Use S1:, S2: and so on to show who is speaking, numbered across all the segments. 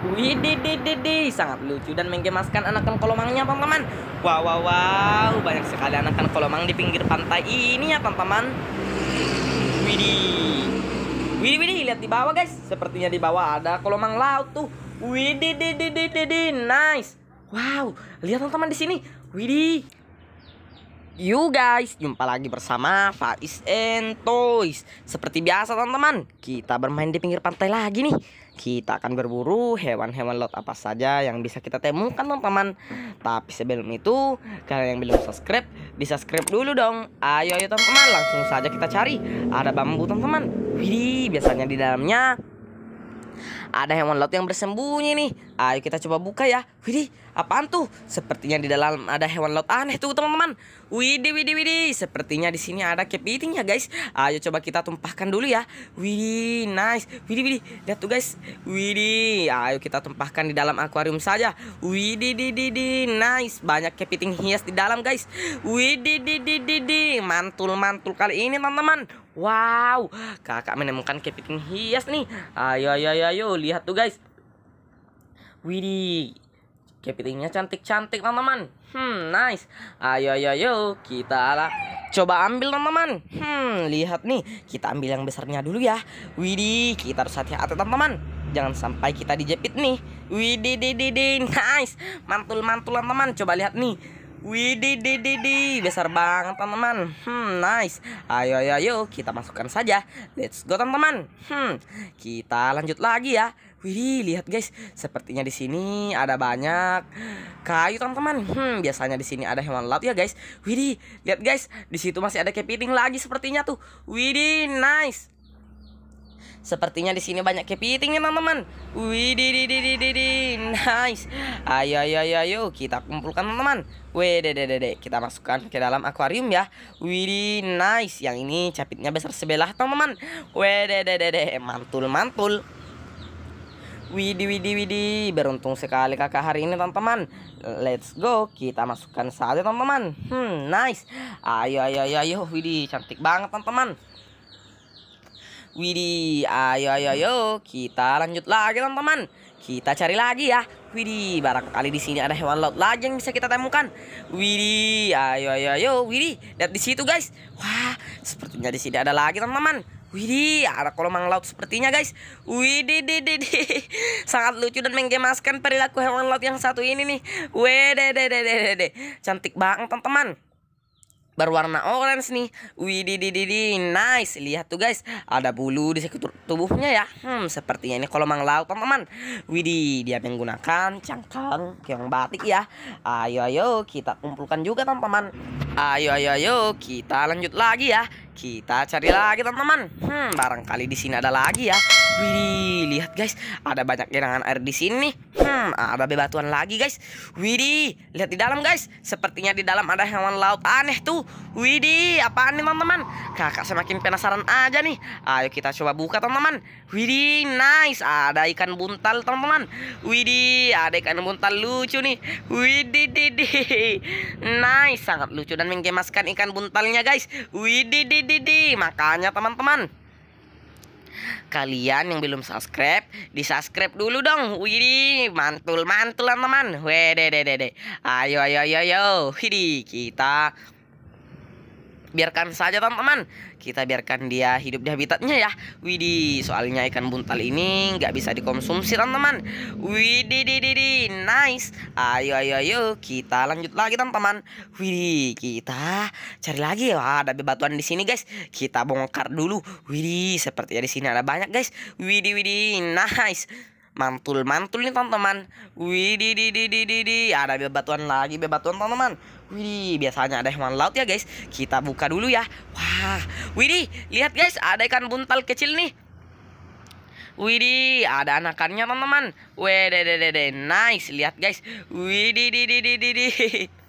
S1: Wididididi, sangat lucu dan menggemaskan anakan kolomangnya teman-teman Wow, wow, wow, banyak sekali anakan kolomang di pinggir pantai ini ya teman-teman Widih Widih, widih, lihat di bawah guys Sepertinya di bawah ada kolomang laut tuh Wididididididi, nice Wow, lihat teman-teman di sini Widih You guys, jumpa lagi bersama Faiz and Toys Seperti biasa teman-teman Kita bermain di pinggir pantai lagi nih kita akan berburu hewan-hewan laut apa saja yang bisa kita temukan teman-teman Tapi sebelum itu, kalian yang belum subscribe, di subscribe dulu dong Ayo ayo teman-teman, langsung saja kita cari Ada bambu teman-teman Widih, biasanya di dalamnya ada hewan laut yang bersembunyi nih. Ayo kita coba buka ya. Widih, apaan tuh? Sepertinya di dalam ada hewan laut aneh tuh, teman-teman. Widih, widih, widih. Sepertinya di sini ada kepiting ya, guys. Ayo coba kita tumpahkan dulu ya. Widih, nice. Widih, widih. Lihat tuh, guys. Widih. Ayo kita tumpahkan di dalam akuarium saja. Widih, didih, didih. Nice. Banyak kepiting hias di dalam, guys. Widih, didih, didih. Mantul-mantul kali ini, teman-teman. Wow, kakak menemukan kepiting hias nih. Ayo, ayo, ayo, ayo, lihat tuh guys. Widih, kepitingnya cantik-cantik teman-teman. Hmm, nice. Ayo, ayo, ayo, kita ala coba ambil teman-teman. Hmm, lihat nih, kita ambil yang besarnya dulu ya. Widih, kita harus hati-hati teman-teman. Jangan sampai kita dijepit nih. Widih, didih. nice. Mantul-mantul teman-teman. Coba lihat nih. Widih, di, di, di, besar banget teman-teman. Hmm, nice. Ayo, ayo, ayo, kita masukkan saja. Let's go teman-teman. Hmm, kita lanjut lagi ya. Widih, lihat guys, sepertinya di sini ada banyak kayu teman-teman. Hmm, biasanya di sini ada hewan laut ya guys. Widih, lihat guys, di situ masih ada kepiting lagi sepertinya tuh. Widih, nice. Sepertinya di sini banyak kepiting nih teman-teman. Wih, di di di di di di. Nice. Ayo ayo ayo ayo kita kumpulkan teman-teman. Wih, de de de. kita masukkan ke dalam akuarium ya. Wih, di, nice. Yang ini capitnya besar sebelah teman-teman. Wih, de de de. mantul mantul. Widi Widi Widi Beruntung sekali kakak hari ini teman-teman Let's go Kita masukkan saja teman-teman Hmm nice Ayo ayo ayo ayo Widi cantik banget teman-teman Widi, ayo ayo ayo, kita lanjut lagi teman-teman. Kita cari lagi ya. Widih, barangkali di sini ada hewan laut lagi yang bisa kita temukan. Widi, ayo ayo ayo, Widi. lihat di situ guys. Wah, sepertinya di sini ada lagi teman-teman. Widih, ada kolomang laut sepertinya guys. Widi, di di di, sangat lucu dan menggemaskan perilaku hewan laut yang satu ini nih. Wede, de de de de deh. cantik banget teman-teman berwarna orange nih. Wididididi, nice. Lihat tuh guys, ada bulu di sekitar tubuhnya ya. Hmm, sepertinya ini kalau mang laut teman-teman. Widih, dia menggunakan cangkang keong batik ya. Ayo ayo kita kumpulkan juga teman-teman. Ayo ayo ayo kita lanjut lagi ya. Kita cari lagi teman-teman. Hmm, barangkali di sini ada lagi ya. Widih, lihat guys, ada banyak genangan air di sini. Hmm, ada bebatuan lagi guys. Widih, lihat di dalam guys. Sepertinya di dalam ada hewan laut aneh tuh. Widih, apaan nih teman-teman? Kakak semakin penasaran aja nih. Ayo kita coba buka teman-teman. Widih, nice. Ada ikan buntal teman-teman. Widih, ada ikan buntal lucu nih. Widih, didih. Nice, sangat lucu dan menggemaskan ikan buntalnya guys. Widih, didih. Makanya teman-teman Kalian yang belum subscribe, di subscribe dulu dong. wih mantul mantul teman-teman. Wede, dede, Ayo, ayo, ayo, ayo. kita biarkan saja teman-teman kita biarkan dia hidup di habitatnya ya widih soalnya ikan buntal ini nggak bisa dikonsumsi teman-teman widih di nice ayo ayo ayo kita lanjut lagi teman-teman widih kita cari lagi wah ada bebatuan di sini guys kita bongkar dulu widih sepertinya di sini ada banyak guys widih widih nice mantul mantul nih teman-teman widih di di di di ada bebatuan lagi bebatuan teman-teman Widih, biasanya ada hewan laut ya guys. Kita buka dulu ya. Wah, widih, lihat guys, ada ikan buntal kecil nih. Widih, ada anakannya teman-teman. Wedededede, nice. Lihat guys. Widih, di di di di di.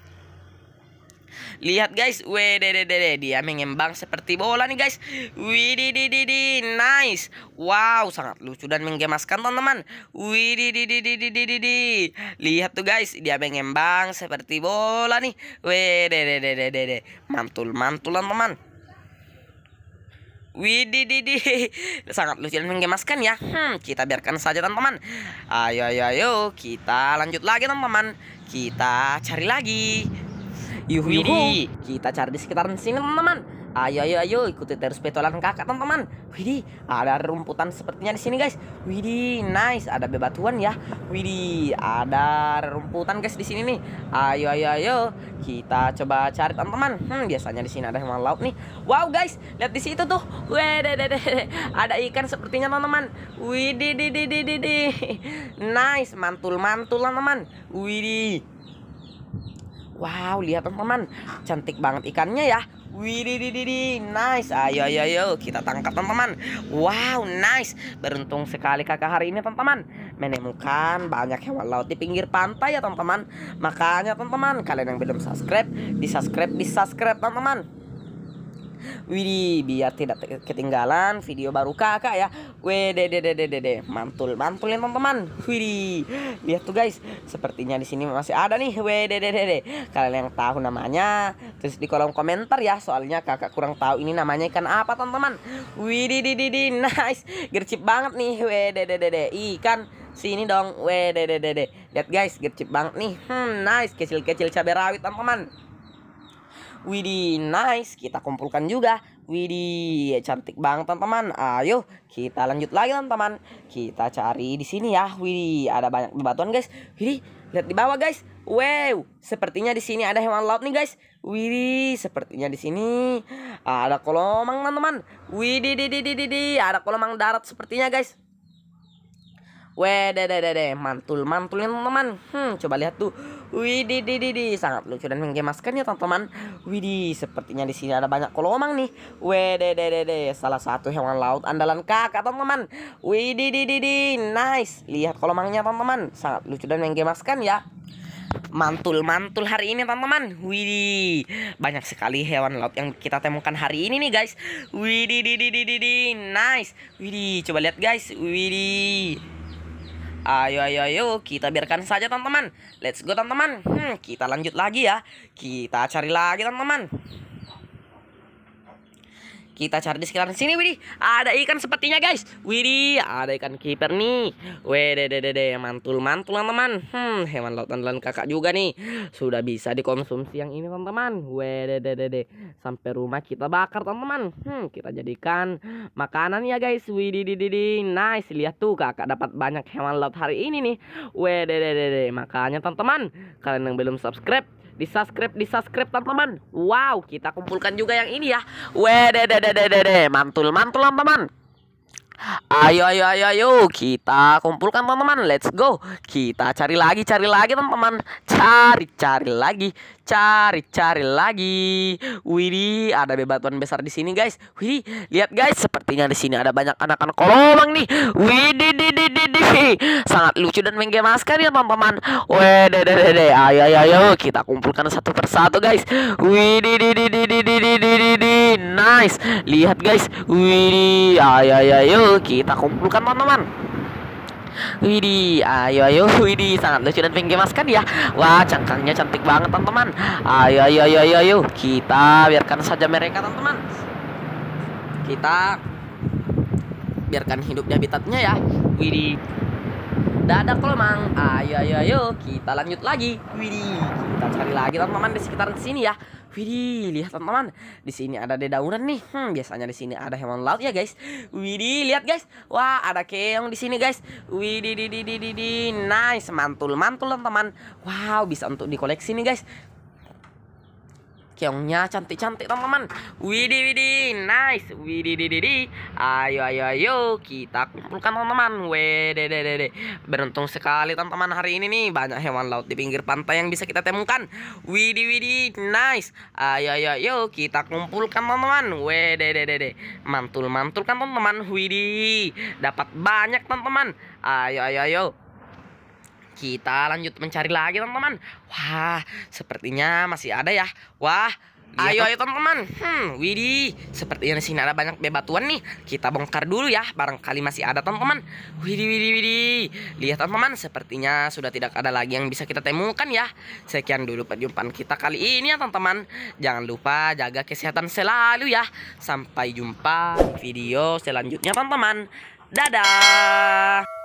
S1: Lihat guys, wedede dia mengembang seperti bola nih guys. Widididi nice. Wow, sangat lucu dan menggemaskan teman-teman. Widididi. Lihat tuh guys, dia mengembang seperti bola nih. Wedede Mantul, mantul teman-teman. Widididi Sangat lucu dan menggemaskan ya Hmm kita biarkan saja teman-teman Ayo ayo ayo kita lanjut lagi teman-teman Kita cari lagi yuh yuh kita cari di sekitaran sini teman-teman ayo ayo ayo ikuti terus petualangan kakak teman-teman Widi, ada rumputan sepertinya di sini guys Widi, nice ada bebatuan ya Widi, ada rumputan guys di sini nih ayo ayo ayo kita coba cari teman-teman hmm, biasanya di sini ada hewan laut nih wow guys lihat di situ tuh Wedededede. ada ikan sepertinya teman-teman widih didididididih nice mantul mantul teman-teman Widi. Wow, lihat teman-teman, cantik banget ikannya ya. Widididi, nice. Ayo, ayo, ayo, kita tangkap teman-teman. Wow, nice. Beruntung sekali kakak hari ini teman-teman. Menemukan banyak hewan laut di pinggir pantai ya teman-teman. Makanya teman-teman, kalian yang belum subscribe, di subscribe, di subscribe teman-teman. Widih, biar tidak ketinggalan video baru kakak ya. Wede, de, de, de, de, de. mantul, mantul ya teman-teman. Widih, lihat tuh guys, sepertinya di sini masih ada nih. Wede, de, de, de. Kalian yang tahu namanya, terus di kolom komentar ya. Soalnya kakak kurang tahu ini namanya ikan apa teman-teman. Widi di, di, di, nice, gercip banget nih. Wede, de, de, de. ikan sini dong. Wede, de, de, de. Lihat guys, gercip banget nih. Hmm, nice, kecil-kecil cabai rawit teman-teman. Widi nice kita kumpulkan juga Widi cantik banget teman-teman Ayo kita lanjut lagi teman-teman Kita cari di sini ya Widi ada banyak bebatuan guys Widih lihat di bawah guys Wow sepertinya di sini ada hewan laut nih guys Widi sepertinya di sini ada kolomang teman-teman Widi di di di di ada kolomang darat sepertinya guys Wede, de. mantul, mantul teman-teman. Hmm, coba lihat tuh. Widi, sangat lucu dan menggemaskan ya teman-teman. Widi, sepertinya di sini ada banyak kolomang nih. Wede, salah satu hewan laut andalan kakak teman-teman. Widi, didi, nice. Lihat kolomangnya teman-teman, sangat lucu dan menggemaskan ya mantul-mantul hari ini teman-teman Widi, Banyak sekali hewan laut yang kita temukan hari ini nih guys Widih Nice Widi, coba lihat guys Widi. Ayo, ayo, ayo, kita biarkan saja teman-teman. Let's go teman-teman. Hmm, kita lanjut lagi ya. Kita cari lagi teman-teman. Kita cari di sekitaran sini, Widi, Ada ikan sepertinya, guys. Widi, ada ikan keeper nih. Wedededede, mantul mantul teman-teman. Hmm, hewan lautan dan kakak juga nih. Sudah bisa dikonsumsi yang ini, teman-teman. Wedededede. Sampai rumah kita bakar, teman-teman. Hmm, kita jadikan makanan ya, guys. di, nice. Lihat tuh, kakak dapat banyak hewan laut hari ini nih. Wedededede. Makanya, teman-teman, kalian yang belum subscribe di subscribe, di subscribe teman-teman. Wow, kita kumpulkan juga yang ini ya. de mantul mantul teman-teman. Ayo ayo ayo ayo kita kumpulkan teman-teman let's go kita cari lagi cari lagi teman-teman cari cari lagi cari cari lagi Widih ada bebatuan besar di sini guys Widih lihat guys sepertinya di sini ada banyak anak-anak kolong nih Widih Hei, sangat lucu dan menggemaskan ya teman-teman. Weh, deh, deh, deh, ayo, ayo, ayo, kita kumpulkan satu persatu guys. Wih, di, di, di, di, di, di, di, di, di, nice. Lihat guys, wih, ayo, ayo, ayo, kita kumpulkan teman-teman. Widi. ayo ayo widi sangat lucu dan menggemaskan ya. Wah, cangkangnya cantik banget teman-teman. Ayo ayo ayo ayo ayo, kita biarkan saja mereka teman-teman. Kita biarkan hidupnya habitatnya ya. Widi dadak kalau ayo ayo ayo kita lanjut lagi widih kita cari lagi teman-teman di sekitaran sini ya Widih, lihat teman-teman. Di sini ada dedaunan nih. Hmm, biasanya di sini ada hewan laut ya, guys. Widih, lihat guys. Wah, ada keong di sini, guys. Widih, di di di di di. Nice, mantul, mantul teman-teman. Wow, bisa untuk dikoleksi nih, guys keongnya cantik-cantik teman-teman Widi Widi, nice Widih didi Ayo ayo ayo kita kumpulkan teman-teman Widih Beruntung sekali teman-teman hari ini nih Banyak hewan laut di pinggir pantai yang bisa kita temukan Widi Widi, nice Ayo ayo ayo kita kumpulkan teman-teman Widih dididi Mantul-mantul kan teman-teman Widi. Dapat banyak teman-teman Ayo ayo ayo kita lanjut mencari lagi teman-teman. Wah, sepertinya masih ada ya. Wah, iya, Ayo ayo teman-teman. Hmm, Widih, sepertinya di sini ada banyak bebatuan nih. Kita bongkar dulu ya, barangkali masih ada teman-teman. Widi Widi Widi Lihat teman-teman, sepertinya sudah tidak ada lagi yang bisa kita temukan ya. Sekian dulu perjumpaan kita kali ini ya teman-teman. Jangan lupa jaga kesehatan selalu ya. Sampai jumpa di video selanjutnya teman-teman. Dadah.